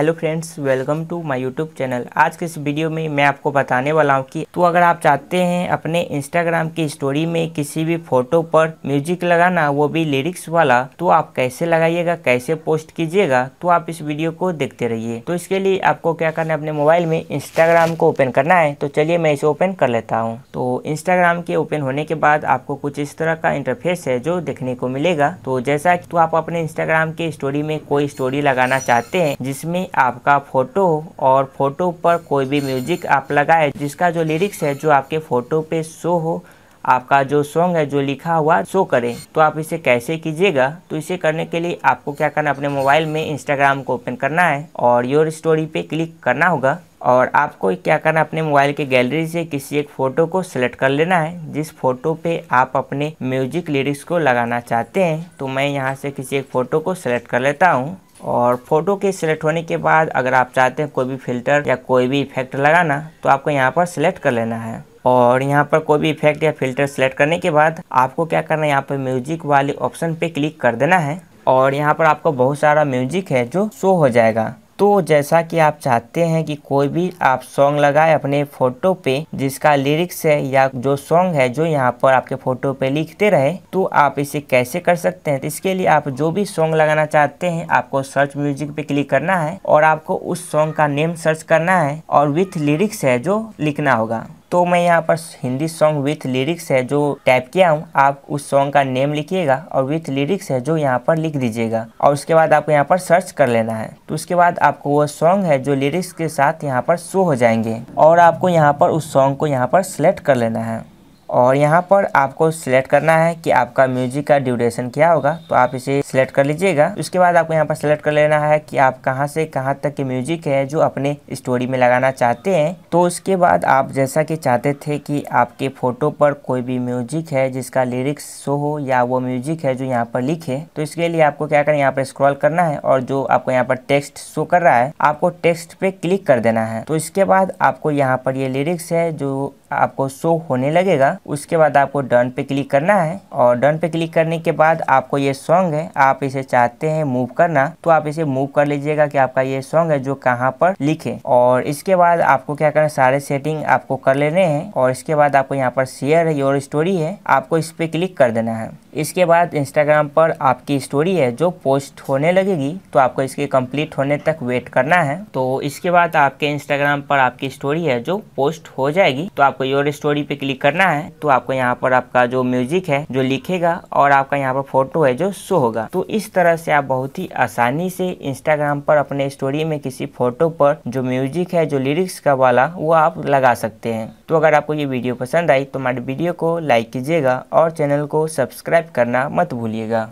hello friends welcome to my YouTube channel आज के इस वीडियो में मैं आपको बताने वाला हूँ कि तो अगर आप चाहते हैं अपने इंस्टाग्राम की स्टोरी में किसी भी फोटो पर म्यूजिक लगाना वो भी लिरिक्स वाला तो आप कैसे लगाइएगा कैसे पोस्ट कीजिएगा तो आप इस वीडियो को देखते रहिए तो इसके लिए आपको क्या करना है अपने मोबाइल में इंस्टाग्राम को ओपन करना है तो चलिए मैं इसे ओपन कर लेता हूँ तो इंस्टाग्राम के ओपन होने के बाद आपको कुछ इस तरह का इंटरफेस है जो देखने को मिलेगा तो जैसा की तो आप अपने इंस्टाग्राम के स्टोरी में कोई स्टोरी लगाना चाहते हैं जिसमें आपका फ़ोटो और फ़ोटो पर कोई भी म्यूजिक आप लगाए जिसका जो लिरिक्स है जो आपके फ़ोटो पे शो हो आपका जो सॉन्ग है जो लिखा हुआ शो करें तो आप इसे कैसे कीजिएगा तो इसे करने के लिए आपको क्या करना अपने मोबाइल में इंस्टाग्राम को ओपन करना है और योर स्टोरी पे क्लिक करना होगा और आपको क्या करना अपने मोबाइल के गैलरी से किसी एक फ़ोटो को सिलेक्ट कर लेना है जिस फ़ोटो पे आप अपने म्यूजिक लिरिक्स को लगाना चाहते हैं तो मैं यहाँ से किसी एक फ़ोटो को सिलेक्ट कर लेता हूँ और फ़ोटो के सिलेक्ट होने के बाद अगर आप चाहते हैं कोई भी फिल्टर या कोई भी इफेक्ट लगाना तो आपको यहाँ पर सिलेक्ट कर लेना है और यहाँ पर कोई भी इफेक्ट या फिल्टर सेलेक्ट करने के बाद आपको क्या करना है यहाँ पर म्यूजिक वाले ऑप्शन पे क्लिक कर देना है और यहाँ पर आपको बहुत सारा म्यूजिक है जो शो हो जाएगा तो जैसा कि आप चाहते हैं कि कोई भी आप सॉन्ग लगाए अपने फोटो पे जिसका लिरिक्स है या जो सॉन्ग है जो यहाँ पर आपके फोटो पे लिखते रहे तो आप इसे कैसे कर सकते हैं तो इसके लिए आप जो भी सॉन्ग लगाना चाहते हैं आपको सर्च म्यूजिक पे क्लिक करना है और आपको उस सॉन्ग का नेम सर्च करना है और विथ लिरिक्स है जो लिखना होगा तो मैं यहाँ पर हिंदी सॉन्ग विथ लिरिक्स है जो टाइप किया हूँ आप उस सॉन्ग का नेम लिखिएगा और विथ लिरिक्स है जो यहाँ पर लिख दीजिएगा और उसके बाद आपको यहाँ पर सर्च कर लेना है तो उसके बाद आपको वो सॉन्ग है जो लिरिक्स के साथ यहाँ पर शो हो जाएंगे और आपको यहाँ पर उस सॉन्ग को यहाँ पर सिलेक्ट कर लेना है और यहाँ पर आपको सिलेक्ट करना है कि आपका म्यूजिक का ड्यूरेशन क्या होगा तो आप इसे सिलेक्ट कर लीजिएगा उसके बाद आपको यहाँ पर सिलेक्ट कर लेना है कि आप कहाँ से कहाँ तक के म्यूजिक है जो अपने स्टोरी में लगाना चाहते हैं तो उसके बाद आप जैसा कि चाहते थे कि आपके फोटो पर कोई भी म्यूजिक है जिसका लिरिक्स शो हो या वो म्यूजिक है जो यहाँ पर लिखे तो इसके लिए आपको क्या करना है यहाँ पर स्क्रॉल करना है और जो आपको यहाँ पर टेक्स्ट शो कर रहा है आपको टेक्स्ट पे क्लिक कर देना है तो इसके बाद आपको यहाँ पर ये लिरिक्स है जो आपको शो होने लगेगा उसके बाद आपको डन पे क्लिक करना है और डन पे क्लिक करने के बाद आपको ये सॉन्ग है आप इसे चाहते हैं मूव करना तो आप इसे मूव कर लीजिएगा कि आपका ये सॉन्ग है जो कहाँ पर लिखे और इसके बाद आपको क्या करना सारे सेटिंग आपको कर लेने हैं और इसके बाद आपको यहाँ पर शेयर है योर स्टोरी है आपको इस पर क्लिक कर देना है इसके बाद इंस्टाग्राम पर आपकी स्टोरी है जो पोस्ट होने लगेगी तो आपको इसके कंप्लीट होने तक वेट करना है तो इसके बाद आपके इंस्टाग्राम पर आपकी स्टोरी है जो पोस्ट हो जाएगी तो आपको योर स्टोरी पे क्लिक करना है तो आपको यहाँ पर आपका जो म्यूजिक है जो लिखेगा और आपका यहाँ पर फोटो है जो शो होगा तो इस तरह से आप बहुत ही आसानी से इंस्टाग्राम पर अपने स्टोरी में किसी फोटो पर जो म्यूजिक है जो लिरिक्स का वाला वो आप लगा सकते हैं तो अगर आपको ये वीडियो पसंद आई तो हमारे वीडियो को लाइक कीजिएगा और चैनल को सब्सक्राइब सब्सक्राइब करना मत भूलिएगा